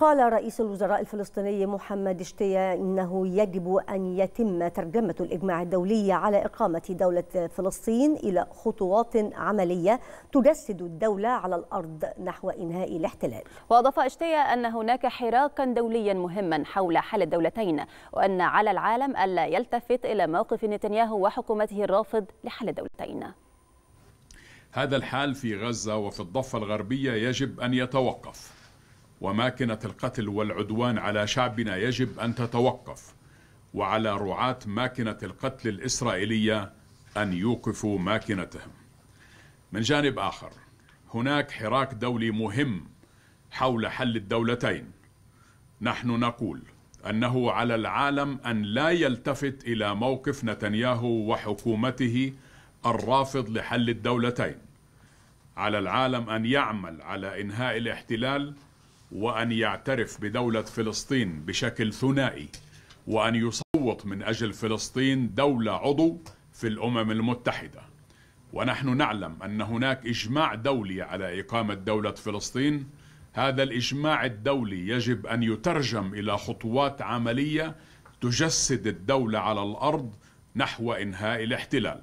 قال رئيس الوزراء الفلسطيني محمد اشتيا أنه يجب أن يتم ترجمة الإجماع الدولي على إقامة دولة فلسطين إلى خطوات عملية تجسد الدولة على الأرض نحو إنهاء الاحتلال وأضاف اشتيا أن هناك حراكا دوليا مهما حول حل الدولتين وأن على العالم ألا يلتفت إلى موقف نتنياهو وحكومته الرافض لحل الدولتين هذا الحال في غزة وفي الضفة الغربية يجب أن يتوقف وماكنة القتل والعدوان على شعبنا يجب أن تتوقف وعلى رعاة ماكنة القتل الإسرائيلية أن يوقفوا ماكنتهم من جانب آخر هناك حراك دولي مهم حول حل الدولتين نحن نقول أنه على العالم أن لا يلتفت إلى موقف نتنياهو وحكومته الرافض لحل الدولتين على العالم أن يعمل على إنهاء الاحتلال وأن يعترف بدولة فلسطين بشكل ثنائي وأن يصوت من أجل فلسطين دولة عضو في الأمم المتحدة ونحن نعلم أن هناك إجماع دولي على إقامة دولة فلسطين هذا الإجماع الدولي يجب أن يترجم إلى خطوات عملية تجسد الدولة على الأرض نحو إنهاء الاحتلال